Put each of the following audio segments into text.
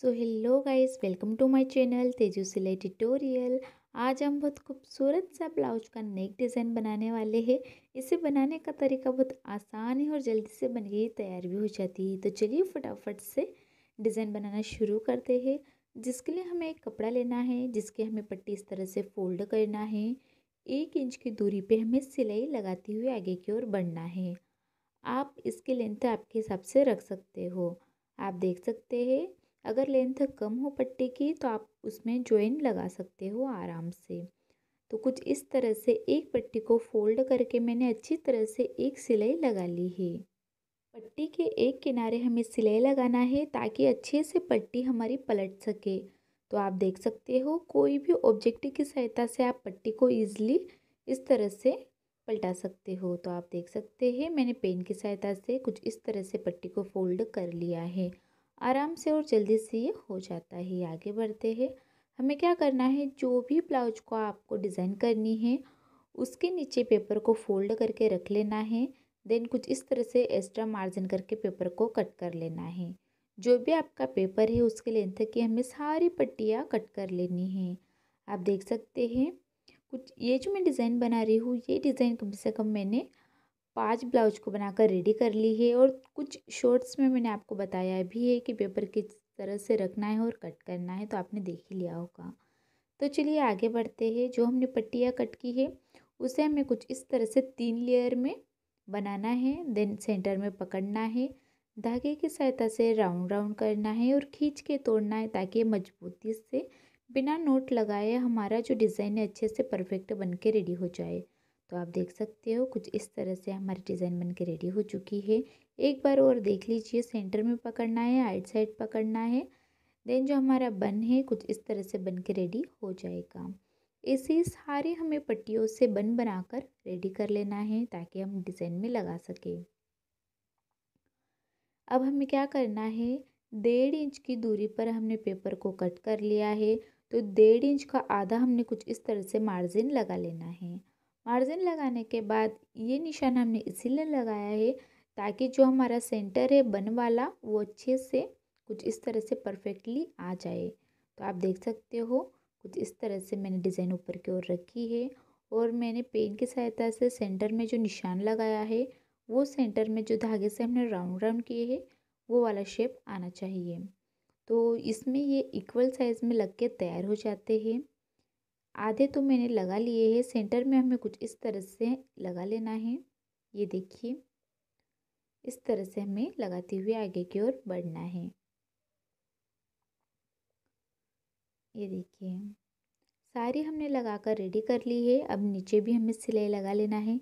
So hello guys welcome to my channel Teju सिलाई tutorial आज हम बहुत खूबसूरत सा ब्लाउज का नेक डिज़ाइन बनाने वाले हैं इसे बनाने का तरीका बहुत आसान है और जल्दी से बन गई तैयार भी हो जाती है तो चलिए फटाफट से डिज़ाइन बनाना शुरू करते हैं जिसके लिए हमें एक कपड़ा लेना है जिसके हमें पट्टी इस तरह से फोल्ड करना है एक इंच की दूरी पर हमें सिलाई लगाती हुई आगे की ओर बढ़ना है आप इसकी लेंथ आपके हिसाब से रख सकते हो आप देख सकते हैं अगर लेंथ कम हो पट्टी की तो आप उसमें ज्वाइन लगा सकते हो आराम से तो कुछ इस तरह से एक पट्टी को फोल्ड करके मैंने अच्छी तरह से एक सिलाई लगा ली है पट्टी के एक किनारे हमें सिलाई लगाना है ताकि अच्छे से पट्टी हमारी पलट सके तो आप देख सकते हो कोई भी ऑब्जेक्ट की सहायता से आप पट्टी को ईजिली इस तरह से पलटा सकते हो तो आप देख सकते हैं मैंने पेन की सहायता से कुछ इस तरह से पट्टी को फोल्ड कर लिया है आराम से और जल्दी से ये हो जाता है आगे बढ़ते हैं हमें क्या करना है जो भी ब्लाउज को आपको डिज़ाइन करनी है उसके नीचे पेपर को फोल्ड करके रख लेना है देन कुछ इस तरह से एक्स्ट्रा मार्जिन करके पेपर को कट कर लेना है जो भी आपका पेपर है उसके लेंथ की हमें सारी पट्टियाँ कट कर लेनी है आप देख सकते हैं कुछ ये जो मैं डिज़ाइन बना रही हूँ ये डिज़ाइन कम से कम मैंने पांच ब्लाउज को बनाकर रेडी कर ली है और कुछ शॉर्ट्स में मैंने आपको बताया भी है कि पेपर किस तरह से रखना है और कट करना है तो आपने देख ही लिया होगा तो चलिए आगे बढ़ते हैं जो हमने पट्टिया कट की है उसे हमें कुछ इस तरह से तीन लेयर में बनाना है देन सेंटर में पकड़ना है धागे की सहायता से राउंड राउंड करना है और खींच के तोड़ना है ताकि मजबूती से बिना नोट लगाए हमारा जो डिज़ाइन है अच्छे से परफेक्ट बन के रेडी हो जाए तो आप देख सकते हो कुछ इस तरह से हमारी डिज़ाइन बन के रेडी हो चुकी है एक बार और देख लीजिए सेंटर में पकड़ना है आइट साइड पकड़ना है देन जो हमारा बन है कुछ इस तरह से बन के रेडी हो जाएगा इसे सारे हमें पट्टियों से बन बनाकर रेडी कर लेना है ताकि हम डिज़ाइन में लगा सकें अब हमें क्या करना है डेढ़ इंच की दूरी पर हमने पेपर को कट कर लिया है तो डेढ़ इंच का आधा हमने कुछ इस तरह से मार्जिन लगा लेना है मार्जिन लगाने के बाद ये निशान हमने इसीलिए लगाया है ताकि जो हमारा सेंटर है बन वाला वो अच्छे से कुछ इस तरह से परफेक्टली आ जाए तो आप देख सकते हो कुछ इस तरह से मैंने डिज़ाइन ऊपर की ओर रखी है और मैंने पेन की सहायता से सेंटर में जो निशान लगाया है वो सेंटर में जो धागे से हमने राउंड राउंड किए हैं वो वाला शेप आना चाहिए तो इसमें ये इक्वल साइज़ में लग के तैयार हो जाते हैं आधे तो मैंने लगा लिए हैं सेंटर में हमें कुछ इस तरह से लगा लेना है ये देखिए इस तरह से हमें लगाते हुए आगे की ओर बढ़ना है ये देखिए सारी हमने लगा कर रेडी कर ली है अब नीचे भी हमें सिलाई लगा लेना है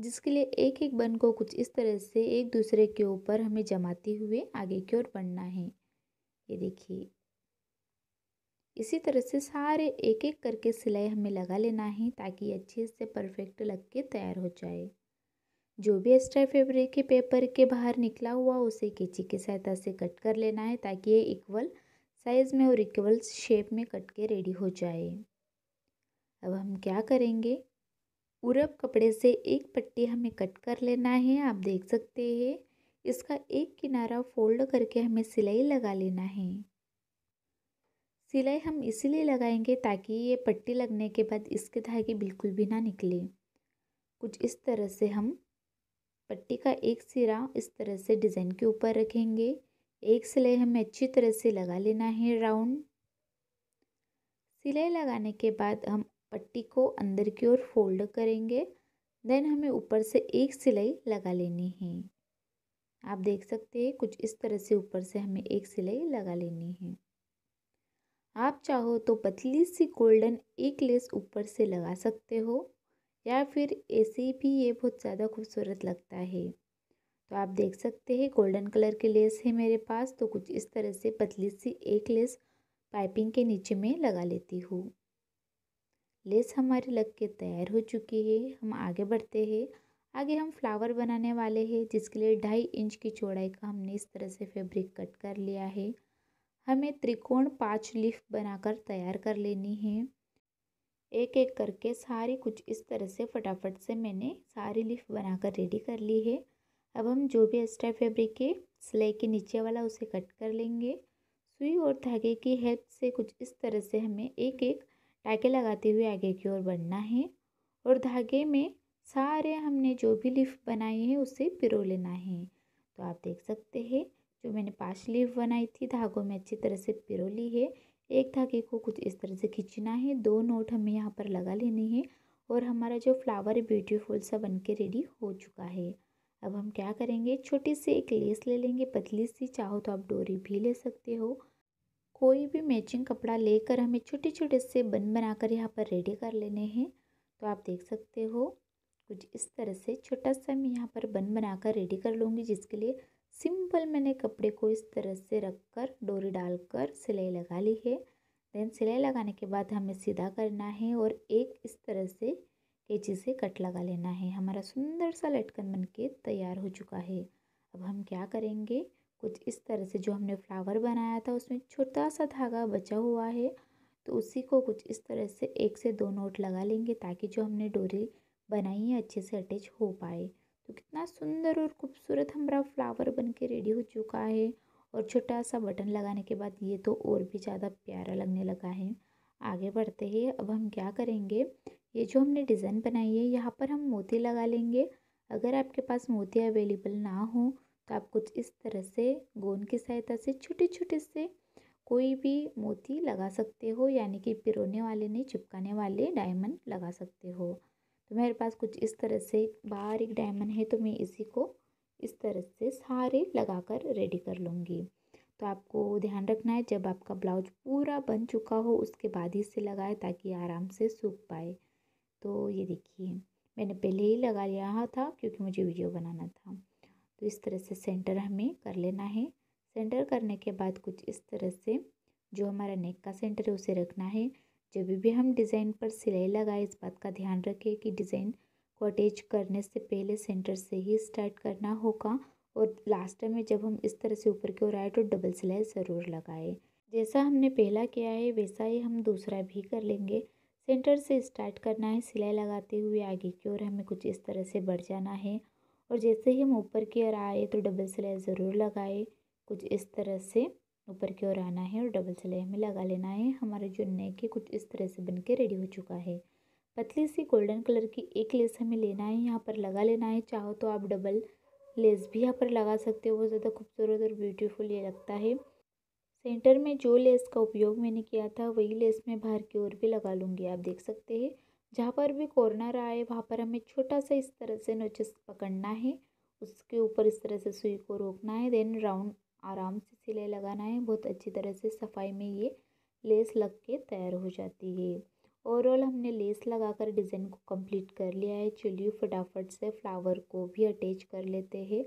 जिसके लिए एक एक बन को कुछ इस तरह से एक दूसरे के ऊपर हमें जमाते हुए आगे की ओर बढ़ना है ये देखिए इसी तरह से सारे एक एक करके सिलाई हमें लगा लेना है ताकि अच्छे से परफेक्ट लग के तैयार हो जाए जो भी एक्स्ट्रा फेब्रिक के पेपर के बाहर निकला हुआ उसे केची की सहायता से कट कर लेना है ताकि ये इक्वल साइज़ में और इक्वल शेप में कट के रेडी हो जाए अब हम क्या करेंगे उरब कपड़े से एक पट्टी हमें कट कर लेना है आप देख सकते हैं इसका एक किनारा फोल्ड करके हमें सिलाई लगा लेना है सिलाई हम इसीलिए लगाएंगे ताकि ये पट्टी लगने के बाद इसके धागे बिल्कुल भी ना निकले कुछ इस तरह से हम पट्टी का एक सिरा इस तरह से डिज़ाइन के ऊपर रखेंगे एक सिलाई हमें अच्छी तरह से लगा लेना है राउंड सिलाई लगाने के बाद हम पट्टी को अंदर की ओर फोल्ड करेंगे देन हमें ऊपर से एक सिलाई लगा लेनी है आप देख सकते हैं कुछ इस तरह से ऊपर से हमें एक सिलाई लगा लेनी है आप चाहो तो पतली सी गोल्डन एक लेस ऊपर से लगा सकते हो या फिर ऐसे भी ये बहुत ज़्यादा खूबसूरत लगता है तो आप देख सकते हैं गोल्डन कलर की लेस है मेरे पास तो कुछ इस तरह से पतली सी एक लेस पाइपिंग के नीचे में लगा लेती हूँ लेस हमारी लग के तैयार हो चुकी है हम आगे बढ़ते हैं आगे हम फ्लावर बनाने वाले हैं जिसके लिए ढाई इंच की चौड़ाई का हमने इस तरह से फैब्रिक कट कर लिया है हमें त्रिकोण पाँच लीफ बनाकर तैयार कर लेनी है एक एक करके सारी कुछ इस तरह से फटाफट से मैंने सारी लीफ बनाकर रेडी कर ली है अब हम जो भी एक्स्ट्रा फैब्रिक है सिलाई के नीचे वाला उसे कट कर लेंगे सुई और धागे की हेल्प से कुछ इस तरह से हमें एक एक टाके लगाते हुए आगे की ओर बढ़ना है और धागे में सारे हमने जो भी लिफ बनाई है उसे पिरो लेना है तो आप देख सकते हैं जो मैंने पाँच लीफ बनाई थी धागों में अच्छी तरह से पिरो ली है एक धागे को कुछ इस तरह से खींचना है दो नोट हमें यहाँ पर लगा लेने हैं और हमारा जो फ्लावर ब्यूटीफुल सा बन के रेडी हो चुका है अब हम क्या करेंगे छोटी सी एक लेस ले लेंगे पतली सी चाहो तो आप डोरी भी ले सकते हो कोई भी मैचिंग कपड़ा लेकर हमें छोटे छोटे से बन बनाकर यहाँ पर रेडी कर लेने हैं तो आप देख सकते हो कुछ इस तरह से छोटा सा मैं यहाँ पर बन बनाकर रेडी कर लूँगी जिसके लिए सिंपल मैंने कपड़े को इस तरह से रख कर डोरी डालकर सिलाई लगा ली है देन सिलाई लगाने के बाद हमें सीधा करना है और एक इस तरह से कैची से कट लगा लेना है हमारा सुंदर सा लटकन बन के तैयार हो चुका है अब हम क्या करेंगे कुछ इस तरह से जो हमने फ्लावर बनाया था उसमें छोटा सा धागा बचा हुआ है तो उसी को कुछ इस तरह से एक से दो नोट लगा लेंगे ताकि जो हमने डोरी बनाई है अच्छे से अटैच हो पाए तो कितना सुंदर और खूबसूरत हमारा फ्लावर बन के रेडी हो चुका है और छोटा सा बटन लगाने के बाद ये तो और भी ज़्यादा प्यारा लगने लगा है आगे बढ़ते हैं अब हम क्या करेंगे ये जो हमने डिज़ाइन बनाई है यहाँ पर हम मोती लगा लेंगे अगर आपके पास मोती अवेलेबल ना हो तो आप कुछ इस तरह से गोंद की सहायता से छोटे छोटे से कोई भी मोती लगा सकते हो यानी कि पिरोने वाले नहीं चिपकाने वाले डायमंड लगा सकते हो तो मेरे पास कुछ इस तरह से बारीक डायमंड है तो मैं इसी को इस तरह से सारे लगा कर रेडी कर लूँगी तो आपको ध्यान रखना है जब आपका ब्लाउज पूरा बन चुका हो उसके बाद ही इसे लगाए ताकि आराम से सूख पाए तो ये देखिए मैंने पहले ही लगा लिया था क्योंकि मुझे वीडियो बनाना था तो इस तरह से सेंटर हमें कर लेना है सेंटर करने के बाद कुछ इस तरह से जो हमारा नेक का सेंटर है उसे रखना है जब भी हम डिज़ाइन पर सिलाई लगाए इस बात का ध्यान रखें कि डिज़ाइन को अटैच करने से पहले सेंटर से ही स्टार्ट करना होगा और लास्ट में जब हम इस तरह से ऊपर की ओर आए तो डबल सिलाई ज़रूर लगाए जैसा हमने पहला किया है वैसा ही हम दूसरा भी कर लेंगे सेंटर से स्टार्ट करना है सिलाई लगाते हुए आगे की ओर हमें कुछ इस तरह से बढ़ जाना है और जैसे ही हम ऊपर की ओर आए तो डबल सिलाई ज़रूर लगाए कुछ इस तरह से ऊपर की ओर आना है और डबल सिलाई हमें लगा लेना है हमारा जो नेक है कुछ इस तरह से बन के रेडी हो चुका है पतली सी गोल्डन कलर की एक लेस हमें लेना है यहाँ पर लगा लेना है चाहो तो आप डबल लेस भी यहाँ पर लगा सकते हो बहुत ज़्यादा खूबसूरत और ब्यूटीफुल ये लगता है सेंटर में जो लेस का उपयोग मैंने किया था वही लेस मैं बाहर की ओर भी लगा लूँगी आप देख सकते हैं जहाँ पर भी कॉर्नर आए वहाँ पर हमें छोटा सा इस तरह से नोचिस पकड़ना है उसके ऊपर इस तरह से सुई को रोकना है देन राउंड आराम से सिलाई लगाना है बहुत अच्छी तरह से सफाई में ये लेस लग के तैयार हो जाती है ओवरऑल हमने लेस लगाकर डिज़ाइन को कंप्लीट कर लिया है चलिए फटाफट से फ्लावर को भी अटैच कर लेते हैं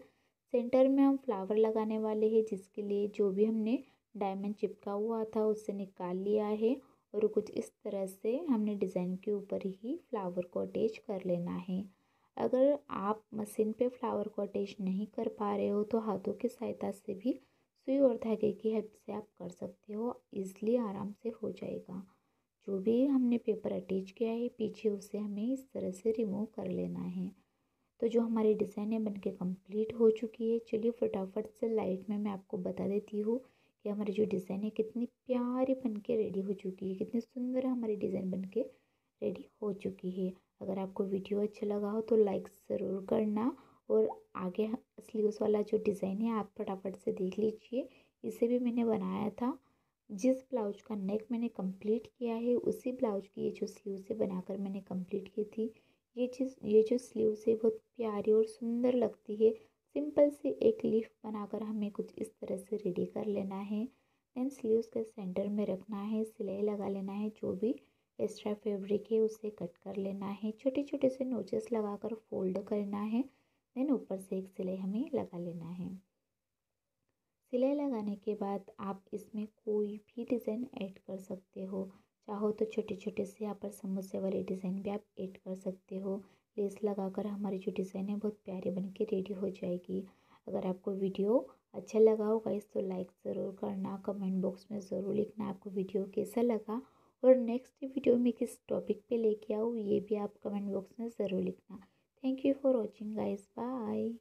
सेंटर में हम फ्लावर लगाने वाले हैं जिसके लिए जो भी हमने डायमंड चिपका हुआ था उसे निकाल लिया है और कुछ इस तरह से हमने डिज़ाइन के ऊपर ही फ्लावर को अटैच कर लेना है अगर आप मशीन पे फ्लावर को अटैच नहीं कर पा रहे हो तो हाथों की सहायता से भी सुई तो और धागे की हेल्प से आप कर सकते हो इजली आराम से हो जाएगा जो भी हमने पेपर अटैच किया है पीछे उसे हमें इस तरह से रिमूव कर लेना है तो जो हमारी डिज़ाइन है बनके कंप्लीट हो चुकी है चलिए फटाफट से लाइट में मैं आपको बता देती हूँ कि हमारी जो डिज़ाइन है कितनी प्यारी बन के रेडी हो चुकी है कितनी सुंदर हमारी डिज़ाइन बन के रेडी हो चुकी है अगर आपको वीडियो अच्छा लगा हो तो लाइक ज़रूर करना और आगे स्लीव्स वाला जो डिज़ाइन है आप फटाफट से देख लीजिए इसे भी मैंने बनाया था जिस ब्लाउज का नेक मैंने कंप्लीट किया है उसी ब्लाउज की ये जो स्लीव से बनाकर मैंने कंप्लीट की थी ये चीज़ ये जो स्लीव है बहुत प्यारी और सुंदर लगती है सिंपल से एक लिफ्ट बनाकर हमें कुछ इस तरह से रेडी कर लेना है देन स्लीव्स के सेंटर में रखना है सिलाई लगा लेना है जो भी एक्स्ट्रा फेब्रिक है उसे कट कर लेना है छोटे छोटे से नोचेस लगा फोल्ड करना है देन ऊपर से एक सिलाई हमें लगा लेना है सिलाई लगाने के बाद आप इसमें कोई भी डिज़ाइन ऐड कर सकते हो चाहो तो छोटे छोटे से यहाँ पर समोसे वाले डिज़ाइन भी आप ऐड कर सकते हो लेस लगाकर हमारी जो डिज़ाइन है बहुत प्यारी बन के रेडी हो जाएगी अगर आपको वीडियो अच्छा लगा होगा इस तो लाइक ज़रूर करना कमेंट बॉक्स में ज़रूर लिखना आपको वीडियो कैसा लगा और नेक्स्ट वीडियो में किस टॉपिक पे लेके आऊँ ये भी आप कमेंट बॉक्स में ज़रूर लिखना Thank you for watching guys. Bye.